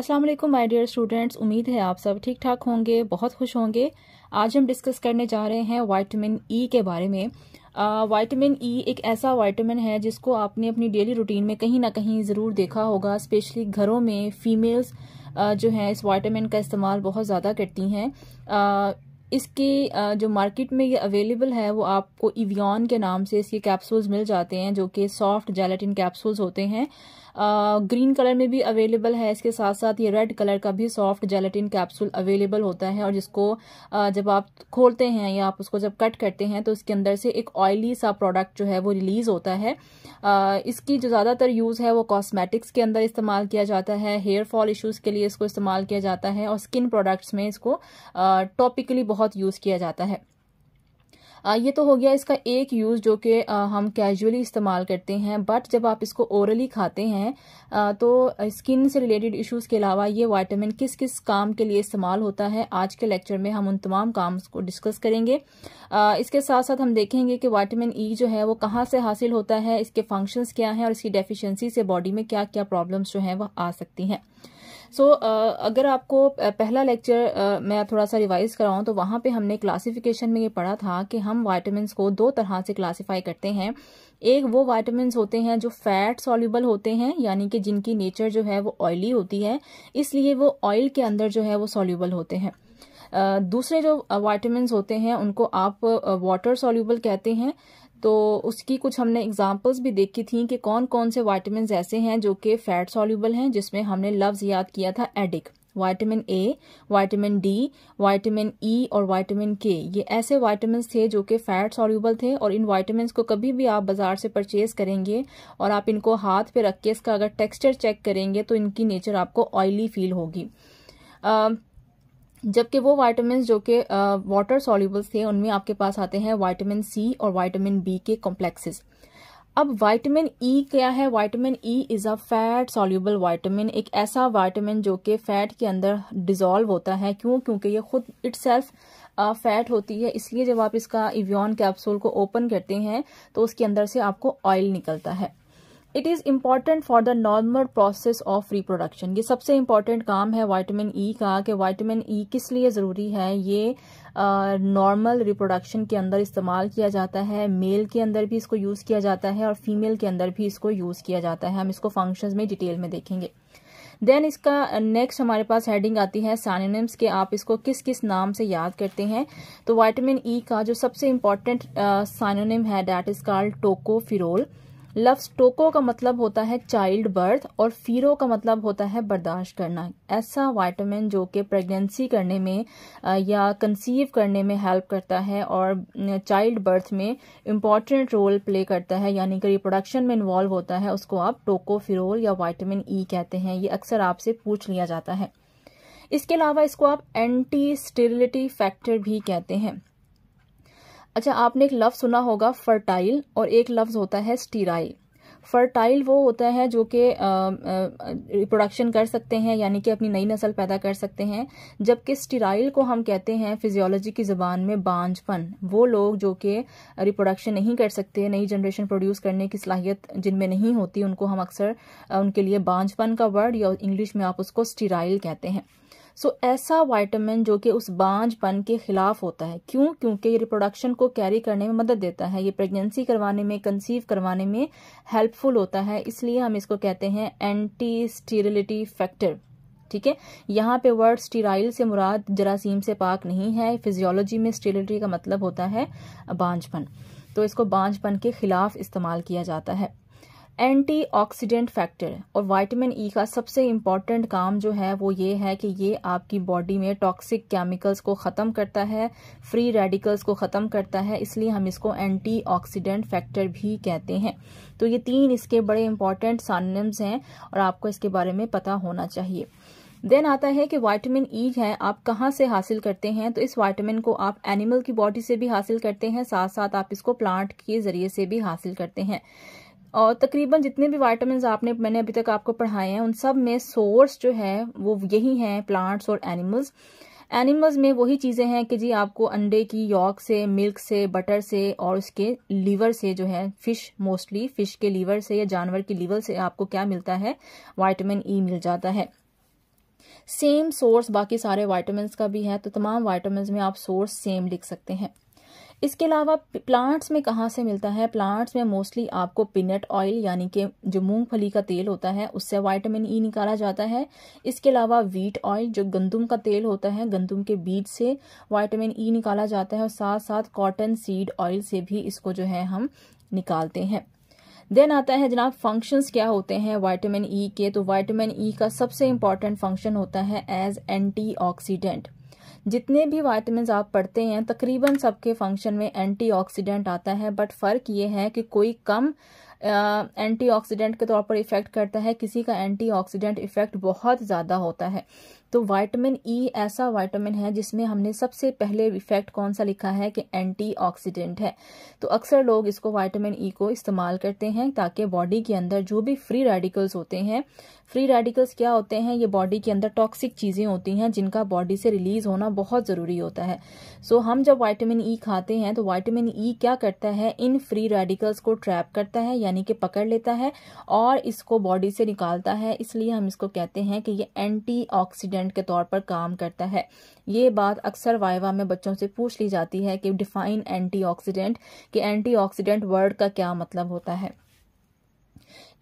अस्सलाम वालेकुम my dear students उम्मीद है आप सब ठीक ठाक होंगे बहुत खुश होंगे आज हम डिस्कस करने जा रहे हैं वाइटमिन ई e के बारे में वाइटामिन ई e एक ऐसा वाइटामिन है जिसको आपने अपनी डेली रूटीन में कहीं ना कहीं ज़रूर देखा होगा स्पेशली घरों में फीमेल्स जो है इस वाइटामिन का इस्तेमाल बहुत ज़्यादा करती हैं इसके जो मार्केट में ये अवेलेबल है वो आपको इवियन के नाम से इसके कैप्सूल्स मिल जाते हैं जो कि सॉफ्ट जेलेटिन कैप्सूल्स होते हैं ग्रीन कलर में भी अवेलेबल है इसके साथ साथ ये रेड कलर का भी सॉफ्ट जेलेटिन कैप्सूल अवेलेबल होता है और जिसको जब आप खोलते हैं या आप उसको जब कट करते हैं तो इसके अंदर से एक ऑयली सा प्रोडक्ट जो है वो रिलीज होता है इसकी जो ज़्यादातर यूज़ है वो कॉस्मेटिक्स के अंदर इस्तेमाल किया जाता है हेयर फॉल इशूज़ के लिए इसको इस्तेमाल किया जाता है और स्किन प्रोडक्ट्स में इसको टॉपिकली बहुत यूज़ किया जाता है ये तो हो गया इसका एक यूज़ जो कि हम कैजुअली इस्तेमाल करते हैं बट जब आप इसको ओरली खाते हैं तो स्किन से रिलेटेड इश्यूज़ के अलावा ये वाइटामिन किस किस काम के लिए इस्तेमाल होता है आज के लेक्चर में हम उन तमाम काम को डिस्कस करेंगे इसके साथ साथ हम देखेंगे कि वाइटामिन ई e जो है वो कहाँ से हासिल होता है इसके फंक्शंस क्या हैं और इसकी डेफिशिएंसी से बॉडी में क्या क्या प्रॉब्लम्स जो हैं वह आ सकती हैं सो so, uh, अगर आपको uh, पहला लेक्चर uh, मैं थोड़ा सा रिवाइज कराऊं तो वहां पे हमने क्लासिफिकेशन में ये पढ़ा था कि हम वाइटामिन को दो तरह से क्लासीफाई करते हैं एक वो वाइटामिन होते हैं जो फैट सॉल्यूबल होते हैं यानी कि जिनकी नेचर जो है वो ऑयली होती है इसलिए वो ऑयल के अंदर जो है वो सॉल्यूबल होते हैं uh, दूसरे जो वाइटामिन uh, होते हैं उनको आप वाटर सॉल्यूबल कहते हैं तो उसकी कुछ हमने एग्जाम्पल्स भी देखी थी कि कौन कौन से वाइटामिन ऐसे हैं जो कि फैट सॉल्यूबल हैं जिसमें हमने लफ्ज़ याद किया था ADEK vitamin A vitamin D vitamin E और वाइटामिन के ये ऐसे वाइटामिन थे जो कि फैट सॉल्यूबल थे और इन वाइटामिन को कभी भी आप बाजार से परचेज करेंगे और आप इनको हाथ पे रख के इसका अगर टेक्सचर चेक करेंगे तो इनकी नेचर आपको ऑयली फील होगी जबकि वो वाइटामिन जो कि वाटर सॉल्यूबल्स थे उनमें आपके पास आते हैं वाइटामिन सी और वाइटामिन बी के कॉम्प्लेक्सेस अब वाइटामिन ई e क्या है vitamin E is a fat soluble vitamin एक ऐसा वाइटामिन जो कि फैट के अंदर डिजोल्व होता है क्यों क्योंकि ये खुद इट सेल्फ फैट होती है इसलिए जब आप इसका इवियन कैप्सूल को ओपन करते हैं तो उसके अंदर से आपको ऑयल निकलता है it is important for the normal process of reproduction ये सबसे इम्पॉर्टेंट काम है वाइटामिन ई e का कि वाइटामिन ई e किस लिए ज़रूरी है ये नॉर्मल रिप्रोडक्शन के अंदर इस्तेमाल किया जाता है मेल के अंदर भी इसको यूज़ किया जाता है और फीमेल के अंदर भी इसको यूज़ किया जाता है हम इसको फंक्शन में डिटेल में देखेंगे देन इसका नेक्स्ट हमारे पास हेडिंग आती है सैनिनम्स के आप इसको किस किस नाम से याद करते हैं तो वाइटामिन ई e का जो सबसे इम्पॉर्टेंट साइनोनिम है डैट इज कॉल्ड टोकोफिरोल लफ्स टोको का मतलब होता है चाइल्ड बर्थ और फीरो का मतलब होता है बर्दाश्त करना ऐसा वाइटामिन जो कि प्रेगनेंसी करने में या कंसीव करने में हेल्प करता है और चाइल्ड बर्थ में इम्पॉर्टेंट रोल प्ले करता है यानी कि रिप्रोडक्शन में इन्वॉल्व होता है उसको आप टोको फिरोल या वाइटामिन ई e कहते हैं ये अक्सर आपसे पूछ लिया जाता है इसके अलावा इसको आप एंटी स्टेरिलिटी फैक्टर भी कहते हैं अच्छा आपने एक लफ्ज़ सुना होगा फर्टाइल और एक लफ्ज़ होता है स्टीराइल फर्टाइल वो होता है जो कि रिप्रोडक्शन कर सकते हैं यानी कि अपनी नई नस्ल पैदा कर सकते हैं जबकि स्टीराइल को हम कहते हैं फिजियोलॉजी की ज़बान में बांझपन वो लोग जो कि रिप्रोडक्शन नहीं कर सकते नई जनरेशन प्रोड्यूस करने की सलाहियत जिनमें नहीं होती उनको हम अक्सर उनके लिए बांझपन का वर्ड या इंग्लिश में आप उसको स्टीराइल कहते हैं सो ऐसा वाइटामिन जो कि उस बांझपन के खिलाफ होता है क्यों क्योंकि ये रिप्रोडक्शन को कैरी करने में मदद देता है ये प्रेगनेंसी करवाने में कंसीव करवाने में हेल्पफुल होता है इसलिए हम इसको कहते हैं एंटी स्टीरिलिटी फैक्टर ठीक है यहाँ पे वर्ड स्टीराइल से मुराद जरासीम से पाक नहीं है फिजियोलॉजी में स्टीरिलिटी का मतलब होता है बांझपन तो इसको बांझपन के खिलाफ इस्तेमाल किया जाता है एंटीऑक्सीडेंट फैक्टर और वाइटामिन ई e का सबसे इम्पॉर्टेंट काम जो है वो ये है कि ये आपकी बॉडी में टॉक्सिक केमिकल्स को ख़त्म करता है फ्री रेडिकल्स को ख़त्म करता है इसलिए हम इसको एंटीऑक्सीडेंट फैक्टर भी कहते हैं तो ये तीन इसके बड़े इम्पॉर्टेंट सानम्स हैं और आपको इसके बारे में पता होना चाहिए देन आता है कि वाइटामिन ई e है आप कहाँ से हासिल करते हैं तो इस वाइटामिन को आप एनिमल की बॉडी से भी हासिल करते हैं साथ साथ आप इसको प्लांट के जरिए से भी हासिल करते हैं और तकरीबन जितने भी वाइटामिन आपने मैंने अभी तक आपको पढ़ाए हैं उन सब में सोर्स जो है वो यही हैं प्लांट्स और एनिमल्स एनिमल्स में वही चीज़ें हैं कि जी आपको अंडे की यॉक से मिल्क से बटर से और उसके लीवर से जो है फिश मोस्टली फिश के लीवर से या जानवर के लीवर से आपको क्या मिलता है वाइटामिन ई e मिल जाता है सेम सोर्स बाकी सारे वाइटामस का भी है तो तमाम वाइटामिन में आप सोर्स सेम लिख सकते हैं इसके अलावा प्लांट्स में कहाँ से मिलता है प्लांट्स में मोस्टली आपको पिनट ऑयल यानी कि जो मूंगफली का तेल होता है उससे वाइटामिन ई e निकाला जाता है इसके अलावा वीट ऑयल जो गंदुम का तेल होता है गंदुम के बीज से वाइटामिन ई e निकाला जाता है और साथ साथ कॉटन सीड ऑयल से भी इसको जो है हम निकालते हैं देन आता है जनाब फंक्शंस क्या होते हैं वाइटामिन ई e के तो वाइटामिन ई e का सबसे इम्पॉर्टेंट फंक्शन होता है एज एंटीऑक्सीडेंट जितने भी वाइटमिन आप पढ़ते हैं तकरीबन सबके फंक्शन में एंटीऑक्सीडेंट आता है बट फ़र्क ये है कि कोई कम एंटीऑक्सीडेंट के तौर पर इफेक्ट करता है किसी का एंटीऑक्सीडेंट इफेक्ट बहुत ज़्यादा होता है तो वाइटामिन ई e ऐसा वाइटामिन है जिसमें हमने सबसे पहले इफेक्ट कौन सा लिखा है कि एंटीऑक्सीडेंट है तो अक्सर लोग इसको वाइटामिन ई e को इस्तेमाल करते हैं ताकि बॉडी के अंदर जो भी फ्री रेडिकल्स होते हैं फ्री रेडिकल्स क्या होते हैं ये बॉडी के अंदर टॉक्सिक चीज़ें होती हैं जिनका बॉडी से रिलीज होना बहुत ज़रूरी होता है सो so, हम जब वाइटामिन ई e खाते हैं तो वाइटामिन ई e क्या करता है इन फ्री रेडिकल्स को ट्रैप करता है यानी कि पकड़ लेता है और इसको बॉडी से निकालता है इसलिए हम इसको कहते हैं कि ये एंटी एजेंट के तौर पर काम करता है ये बात अक्सर वाइवा में बच्चों से पूछ ली जाती है कि डिफाइन एंटीऑक्सीडेंट कि एंटीऑक्सीडेंट वर्ड का क्या मतलब होता है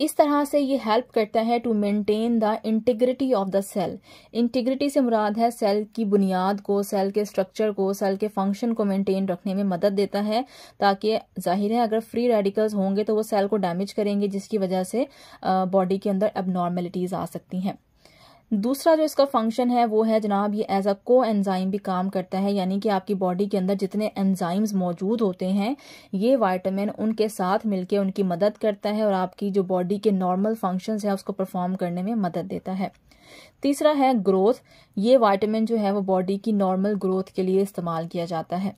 इस तरह से ये हेल्प करता है to maintain the integrity of the cell integrity से मुराद है सेल की बुनियाद को सेल के स्ट्रक्चर को सेल के फंक्शन को मेंटेन रखने में मदद देता है ताकि जाहिर है अगर फ्री रेडिकल्स होंगे तो वो सेल को डैमेज करेंगे जिसकी वजह से बॉडी के अंदर एबनॉर्मेलिटीज आ सकती हैं दूसरा जो इसका फंक्शन है वो है जनाब ये एज अ को एंजाइम भी काम करता है यानी कि आपकी बॉडी के अंदर जितने एंजाइम्स मौजूद होते हैं ये वाइटामिन उनके साथ मिलकर उनकी मदद करता है और आपकी जो बॉडी के नॉर्मल फंक्शन है उसको परफॉर्म करने में मदद देता है तीसरा है ग्रोथ ये वाइटामिन जो है वो बॉडी की नॉर्मल ग्रोथ के लिए इस्तेमाल किया जाता है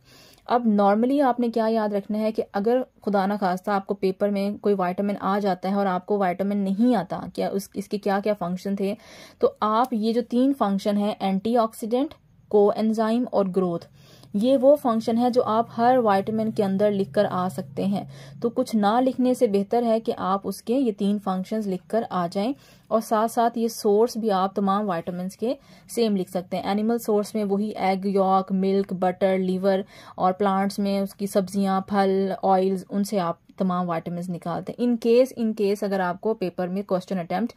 अब नॉर्मली आपने क्या याद रखना है कि अगर खुदा ना खास्ता आपको पेपर में कोई वाइटामिन आ जाता है और आपको वाइटामिन नहीं आता क्या उस इसके क्या क्या फंक्शन थे तो आप ये जो तीन फंक्शन हैं एंटीऑक्सीडेंट को एंजाइम और ग्रोथ ये वो फंक्शन है जो आप हर वाइटामिन के अंदर लिख कर आ सकते हैं तो कुछ ना लिखने से बेहतर है कि आप उसके ये तीन फंक्शंस लिख कर आ जाएं और साथ साथ ये सोर्स भी आप तमाम वाइटामिन के सेम लिख सकते हैं एनिमल सोर्स में वही egg yolk milk butter liver और प्लांट्स में उसकी सब्जियां फल ऑयल्स उनसे आप तमाम वाइटमिन निकालते हैं इनकेस इनकेस इन केस अगर आपको पेपर में क्वेश्चन अटैम्प्ट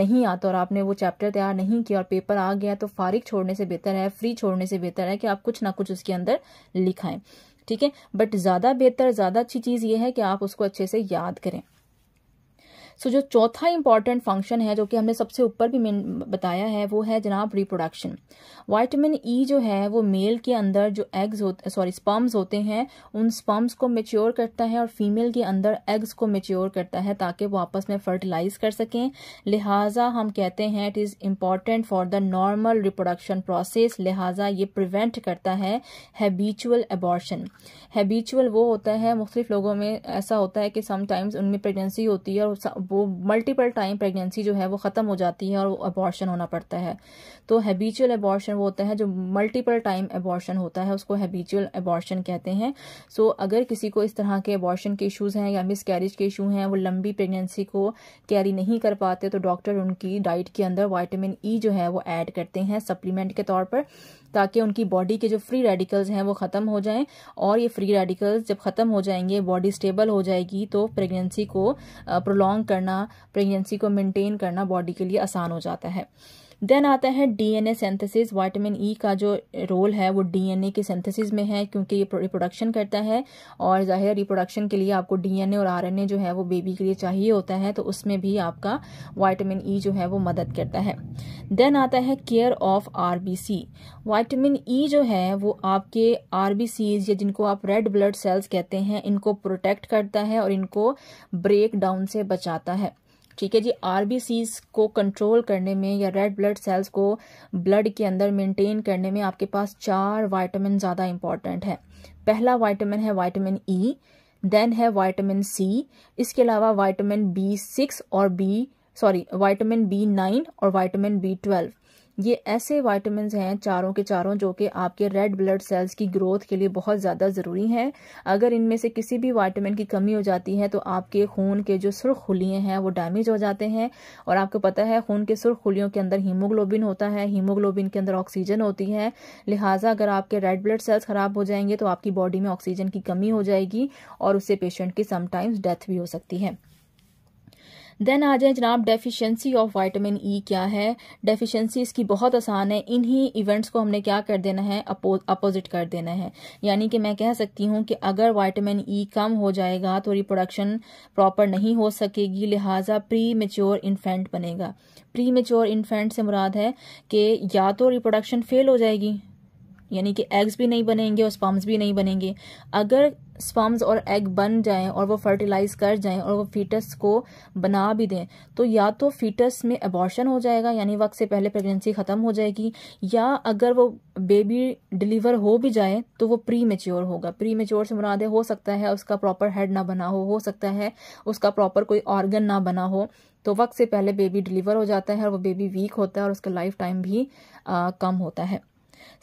नहीं आता और आपने वो चैप्टर तैयार नहीं किया और पेपर आ गया तो फारिक छोड़ने से बेहतर है फ्री छोड़ने से बेहतर है कि आप कुछ ना कुछ उसके अंदर लिखाएं ठीक है बट ज़्यादा बेहतर ज़्यादा अच्छी चीज़ ये है कि आप उसको अच्छे से याद करें सो so, जो चौथा इंपॉर्टेंट फंक्शन है जो कि हमने सबसे ऊपर भी बताया है वो है जनाब रिप्रोडक्शन वाइटामिन ई जो है वो मेल के अंदर जो एग्स होते सॉरी स्पम्स होते हैं उन स्पम्स को मेच्योर करता है और फीमेल के अंदर एग्स को मेच्योर करता है ताकि वो आपस में फर्टिलाइज कर सकें लिहाजा हम कहते हैं it is important for the normal reproduction process लिहाजा ये प्रिवेंट करता है हैबिचुअल एबॉर्शन हैबिचुअल वो होता है मुख्तलिफ लोगों में ऐसा होता है कि समटाइम्स उनमें प्रेगनेंसी होती है और वो मल्टीपल टाइम प्रेगनेंसी जो है वो ख़त्म हो जाती है और अबॉर्शन होना पड़ता है तो हैबिचुअल अबॉर्शन वो होता है जो मल्टीपल टाइम अबॉर्शन होता है उसको हैबिचुअल अबॉर्शन कहते हैं सो so, अगर किसी को इस तरह के अबॉर्शन के इशूज़ हैं या मिस कैरिज के इशू हैं वो लंबी प्रेगनेंसी को कैरी नहीं कर पाते तो डॉक्टर उनकी डाइट के अंदर वाइटामिन ई e जो है वो ऐड करते हैं सप्लीमेंट के तौर पर ताकि उनकी बॉडी के जो फ्री रेडिकल्स हैं वो ख़त्म हो जाएं और ये फ्री रेडिकल्स जब ख़त्म हो जाएंगे बॉडी स्टेबल हो जाएगी तो प्रेगनेंसी को प्रोलॉन्ग करना प्रेगनेंसी को मेंटेन करना बॉडी के लिए आसान हो जाता है देन आता है डीएनए सिंथेसिस विटामिन ई का जो रोल है वो डीएनए के सिंथेसिस में है क्योंकि ये रिप्रोडक्शन करता है और जाहिर रिप्रोडक्शन के लिए आपको डीएनए और आरएनए जो है वो बेबी के लिए चाहिए होता है तो उसमें भी आपका वाइटामिन ई e जो है वो मदद करता है देन आता है care of RBC vitamin E जो है वो आपके आरबीसीज या जिनको आप रेड ब्लड सेल्स कहते हैं इनको प्रोटेक्ट करता है और इनको ब्रेक डाउन से बचाता है ठीक है जी आरबीसीज को कंट्रोल करने में या रेड ब्लड सेल्स को ब्लड के अंदर मेंटेन करने में आपके पास चार वाइटामिन ज़्यादा इंपॉर्टेंट है पहला वाइटामिन e, है वाइटामिन ई देन है वाइटामिन सी इसके अलावा वाइटामिन बी सिक्स और B sorry vitamin B nine और वाइटामिन बी ट्वेल्व ये ऐसे वाइटमिन हैं चारों के चारों जो कि आपके रेड ब्लड सेल्स की ग्रोथ के लिए बहुत ज़्यादा ज़रूरी हैं अगर इनमें से किसी भी वाइटमिन की कमी हो जाती है तो आपके खून के जो सुर्ख खुलिए हैं वो डैमेज हो जाते हैं और आपको पता है खून के सुर्ख खुलियों के अंदर हीमोग्लोबिन होता है हीमोग्लोबिन के अंदर ऑक्सीजन होती है लिहाजा अगर आपके रेड ब्लड सेल्स ख़राब हो जाएंगे तो आपकी बॉडी में ऑक्सीजन की कमी हो जाएगी और उससे पेशेंट की समटाइम्स डेथ भी हो सकती है देन आ जाए जनाब डेफिशिएंसी ऑफ विटामिन ई क्या है डेफिशिएंसी इसकी बहुत आसान है इन्हीं इवेंट्स को हमने क्या कर देना है अपोजिट कर देना है यानी कि मैं कह सकती हूँ कि अगर वाइटामिन ई e कम हो जाएगा तो रिप्रोडक्शन प्रॉपर नहीं हो सकेगी लिहाजा प्री मेच्योर इन्फेंट बनेगा प्री मेच्योर इन्फेंट से मुराद है कि या तो रिप्रोडक्शन फेल हो जाएगी यानी कि एग्स भी नहीं बनेंगे और स्पम्स भी नहीं बनेंगे अगर स्पम्स और एग बन जाएं और वो फर्टिलाइज कर जाएं और वो फीटस को बना भी दें तो या तो फीटस में अबॉर्शन हो जाएगा यानी वक्त से पहले प्रेगनेंसी ख़त्म हो जाएगी या अगर वो बेबी डिलीवर हो भी जाए तो वो प्री मेच्योर होगा प्री मेच्योर से मुराद हो सकता है उसका प्रॉपर हेड ना बना हो हो सकता है उसका प्रॉपर कोई ऑर्गन ना बना हो तो वक्त से पहले बेबी डिलीवर हो जाता है और वो बेबी वीक होता है और उसका लाइफ टाइम भी आ, कम होता है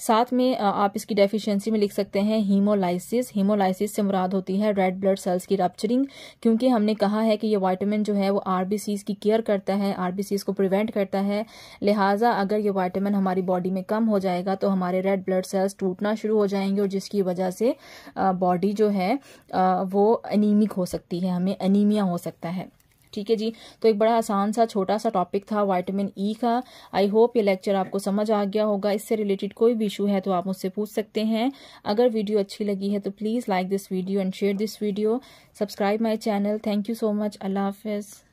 साथ में आप इसकी डेफिशिएंसी में लिख सकते हैं हीमोलाइसिस हीमोलाइसिस से मुराद होती है रेड ब्लड सेल्स की रपचरिंग क्योंकि हमने कहा है कि ये वाइटामिन जो है वो आरबीसीज की केयर करता है आरबीसीज को प्रिवेंट करता है लिहाजा अगर ये वाइटामिन हमारी बॉडी में कम हो जाएगा तो हमारे रेड ब्लड सेल्स टूटना शुरू हो जाएंगे और जिसकी वजह से बॉडी जो है वो अनीमिक हो सकती है हमें अनीमिया हो सकता है ठीक है जी तो एक बड़ा आसान सा छोटा सा टॉपिक था वाइटामिन ई e का आई होप ये लेक्चर आपको समझ आ गया होगा इससे रिलेटेड कोई भी इशू है तो आप मुझसे पूछ सकते हैं अगर वीडियो अच्छी लगी है तो please like this video and share this video subscribe my channel thank you so much अल्लाह हाफिज़